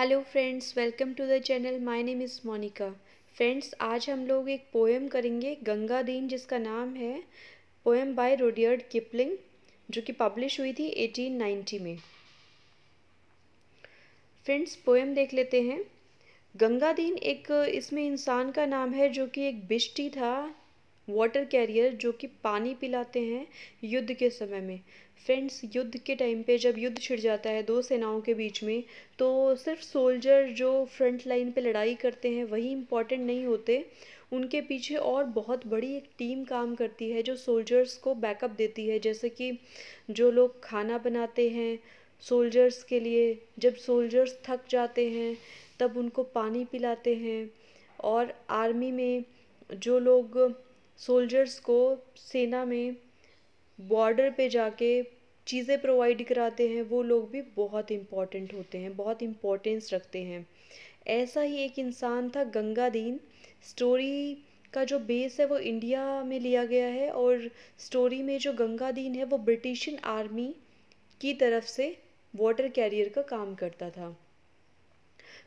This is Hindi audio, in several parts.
hello friends welcome to the channel my name is Monika friends आज हम लोग एक पोएम करेंगे गंगा दीन जिसका नाम है पोएम बाय रोडियर्ड किपलिंग जो कि पब्लिश हुई थी 1890 में फ्रेंड्स पोएम देख लेते हैं गंगा दीन एक इसमें इंसान का नाम है जो कि एक बिष्टि था वाटर कैरियर जो कि पानी पिलाते हैं युद्ध के समय में फ्रेंड्स युद्ध के टाइम पे जब युद्ध छिड़ जाता है दो सेनाओं के बीच में तो सिर्फ सोल्जर जो फ्रंट लाइन पे लड़ाई करते हैं वही इम्पॉर्टेंट नहीं होते उनके पीछे और बहुत बड़ी एक टीम काम करती है जो सोल्जर्स को बैकअप देती है जैसे कि जो लोग खाना बनाते हैं सोल्जर्स के लिए जब सोल्जर्स थक जाते हैं तब उनको पानी पिलाते हैं और आर्मी में जो लोग सोल्जर्स को सेना में बॉर्डर पे जाके चीज़ें प्रोवाइड कराते हैं वो लोग भी बहुत इम्पॉर्टेंट होते हैं बहुत इम्पोर्टेंस रखते हैं ऐसा ही एक इंसान था गंगा दीन स्टोरी का जो बेस है वो इंडिया में लिया गया है और स्टोरी में जो गंगा दीन है वो ब्रिटिशन आर्मी की तरफ से वाटर कैरियर का काम करता था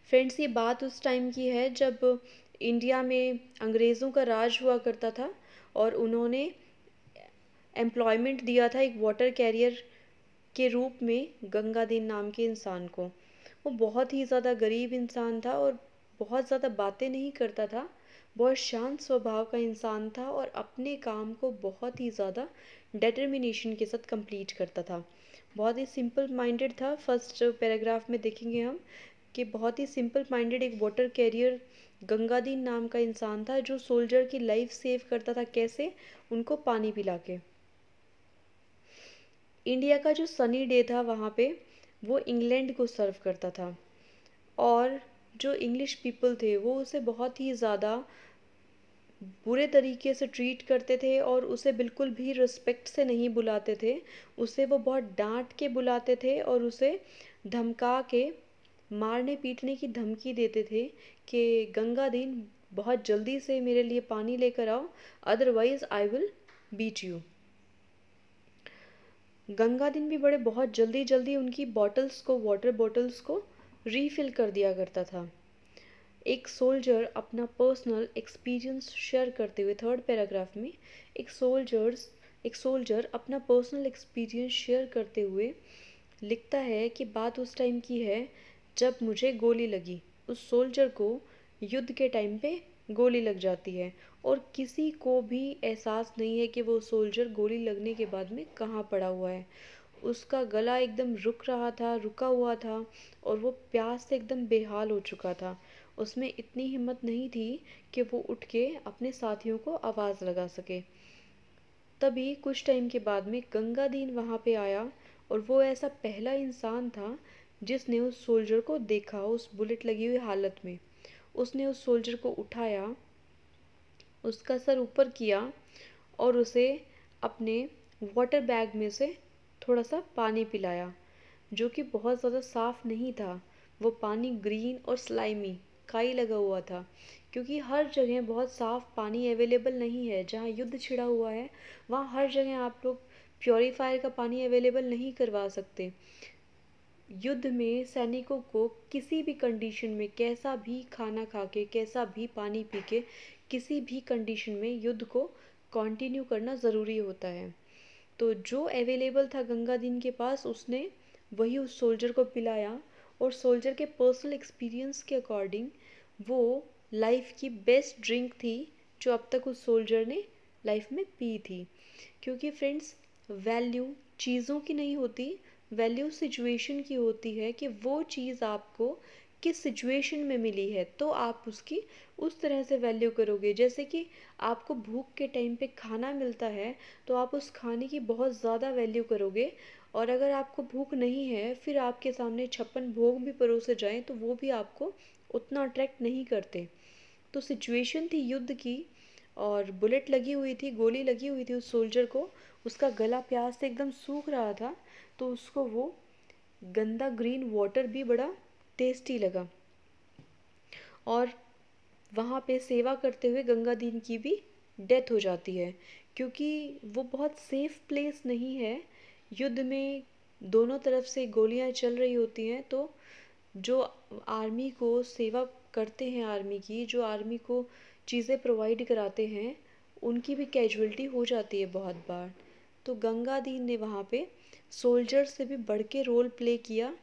फ्रेंड्स ये बात उस टाइम की है जब इंडिया में अंग्रेज़ों का राज हुआ करता था और उन्होंने एम्प्लॉयमेंट दिया था एक वाटर कैरियर के रूप में गंगा दीन नाम के इंसान को वो बहुत ही ज़्यादा गरीब इंसान था और बहुत ज़्यादा बातें नहीं करता था बहुत शांत स्वभाव का इंसान था और अपने काम को बहुत ही ज़्यादा डेटर्मिनेशन के साथ कंप्लीट करता था बहुत ही सिंपल माइंडेड था फर्स्ट पैराग्राफ में देखेंगे हम कि बहुत ही सिंपल माइंडेड एक वाटर कैरियर गंगादीन नाम का इंसान था जो सोल्जर की लाइफ सेव करता था कैसे उनको पानी पिला के इंडिया का जो सनी डे था वहाँ पे वो इंग्लैंड को सर्व करता था और जो इंग्लिश पीपल थे वो उसे बहुत ही ज़्यादा बुरे तरीके से ट्रीट करते थे और उसे बिल्कुल भी रिस्पेक्ट से नहीं बुलाते थे उसे वो बहुत डांट के बुलाते थे और उसे धमका के मारने पीटने की धमकी देते थे कि गंगा दीन बहुत जल्दी से मेरे लिए पानी लेकर आओ otherwise I will beat you Gunga Din भी बड़े बहुत जल्दी जल्दी उनकी बॉटल्स को वाटर बॉटल्स को रीफिल कर दिया करता था एक सोल्जर अपना पर्सनल एक्सपीरियंस शेयर करते हुए थर्ड पैराग्राफ में एक सोल्जर्स एक सोल्जर अपना पर्सनल एक्सपीरियंस शेयर करते हुए लिखता है कि बात उस टाइम की है जब मुझे गोली लगी उस सोल्जर को युद्ध के टाइम पे गोली लग जाती है और किसी को भी एहसास नहीं है कि वो सोल्जर गोली लगने के बाद में कहाँ पड़ा हुआ है उसका गला एकदम रुक रहा था रुका हुआ था और वो प्यास से एकदम बेहाल हो चुका था उसमें इतनी हिम्मत नहीं थी कि वो उठ के अपने साथियों को आवाज़ लगा सके तभी कुछ टाइम के बाद में गंगा दीन वहाँ पे आया और वो ऐसा पहला इंसान था जिसने उस सोल्जर को देखा उस बुलेट लगी हुई हालत में उसने उस सोल्जर को उठाया उसका सर ऊपर किया और उसे अपने वाटर बैग में से थोड़ा सा पानी पिलाया जो कि बहुत ज़्यादा साफ़ नहीं था वो पानी ग्रीन और स्लाइमी काई लगा हुआ था क्योंकि हर जगह बहुत साफ़ पानी अवेलेबल नहीं है जहाँ युद्ध छिड़ा हुआ है वहाँ हर जगह आप लोग प्योरीफायर का पानी अवेलेबल नहीं करवा सकते युद्ध में सैनिकों को किसी भी कंडीशन में कैसा भी खाना खा के कैसा भी पानी पी के किसी भी कंडीशन में युद्ध को कंटिन्यू करना ज़रूरी होता है तो जो अवेलेबल था गंगाधीन के पास उसने वही उस सोल्जर को पिलाया और सोल्जर के पर्सनल एक्सपीरियंस के अकॉर्डिंग वो लाइफ की बेस्ट ड्रिंक थी जो अब तक उस सोल्जर ने लाइफ में पी थी क्योंकि फ्रेंड्स वैल्यू चीज़ों की नहीं होती वैल्यू सिचुएशन की होती है कि वो चीज़ आपको किस सिचुएशन में मिली है तो आप उसकी उस तरह से वैल्यू करोगे जैसे कि आपको भूख के टाइम पे खाना मिलता है तो आप उस खाने की बहुत ज़्यादा वैल्यू करोगे और अगर आपको भूख नहीं है फिर आपके सामने छप्पन भोग भी परोसे जाएं तो वो भी आपको उतना अट्रैक्ट नहीं करते तो सिचुएशन थी युद्ध की और बुलेट लगी हुई थी गोली लगी हुई थी उस सोल्जर को उसका गला प्यास से एकदम सूख रहा था तो उसको वो गंदा ग्रीन वाटर भी बड़ा टेस्टी लगा और वहाँ पे सेवा करते हुए गंगा दीन की भी डेथ हो जाती है क्योंकि वो बहुत सेफ प्लेस नहीं है युद्ध में दोनों तरफ से गोलियाँ चल रही होती हैं तो जो आर्मी को सेवा करते हैं आर्मी की जो आर्मी को चीज़ें प्रोवाइड कराते हैं उनकी भी कैजुअलिटी हो जाती है बहुत बार तो गंगा दीन ने वहाँ पे सोल्जर से भी बढ़ के रोल प्ले किया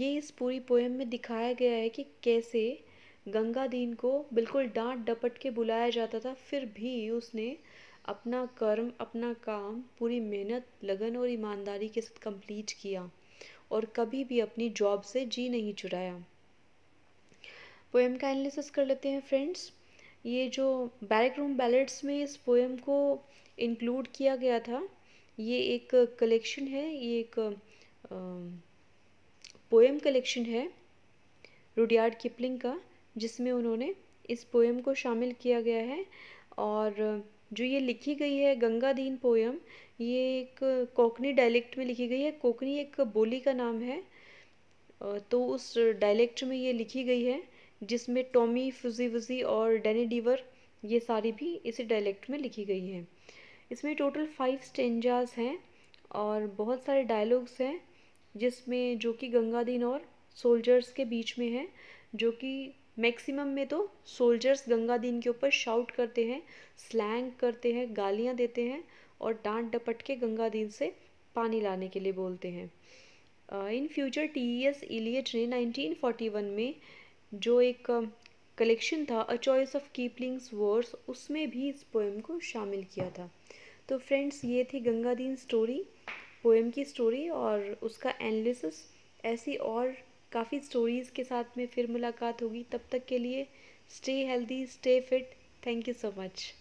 ये इस पूरी पोएम में दिखाया गया है कि कैसे गंगा दीन को बिल्कुल डांट डपट के बुलाया जाता था फिर भी उसने अपना कर्म अपना काम पूरी मेहनत लगन और ईमानदारी के साथ कंप्लीट किया और कभी भी अपनी जॉब से जी नहीं चुराया पोएम का एनालिसिस कर लेते हैं फ्रेंड्स ये जो बैरिक रूम बैलेट्स में इस पोएम को इंक्लूड किया गया था ये एक कलेक्शन है ये एक पोएम कलेक्शन है रुडियार्ड किपलिंग का जिसमें उन्होंने इस पोएम को शामिल किया गया है और जो ये लिखी गई है गंगा दीन पोएम ये एक कोकनी डायलेक्ट में लिखी गई है कोकनी एक बोली का नाम है तो उस डायलेक्ट में ये लिखी गई है जिसमें टॉमी फुजीवजी और डेनी डीवर ये सारी भी इसी डायलेक्ट में लिखी गई हैं इसमें टोटल फाइव स्टेंजाज हैं और बहुत सारे डायलॉग्स हैं जिसमें जो कि गंगाधीन और सोल्जर्स के बीच में है जो कि मैक्सिमम में तो सोल्जर्स गंगाधीन के ऊपर शाउट करते हैं स्लैंग करते हैं गालियां देते हैं और डांट डपट के गंगाधीन से पानी लाने के लिए बोलते हैं in future T E S Eliot ने 1941 में जो एक कलेक्शन था a choice of Kipling's words उसमें भी इस पोएम को शामिल किया था तो फ्रेंड्स ये थी गंगा दीन स्टोरी पोएम की स्टोरी और उसका एनालिसिस ऐसी और काफ़ी स्टोरीज़ के साथ में फिर मुलाकात होगी तब तक के लिए stay healthy stay fit thank you so much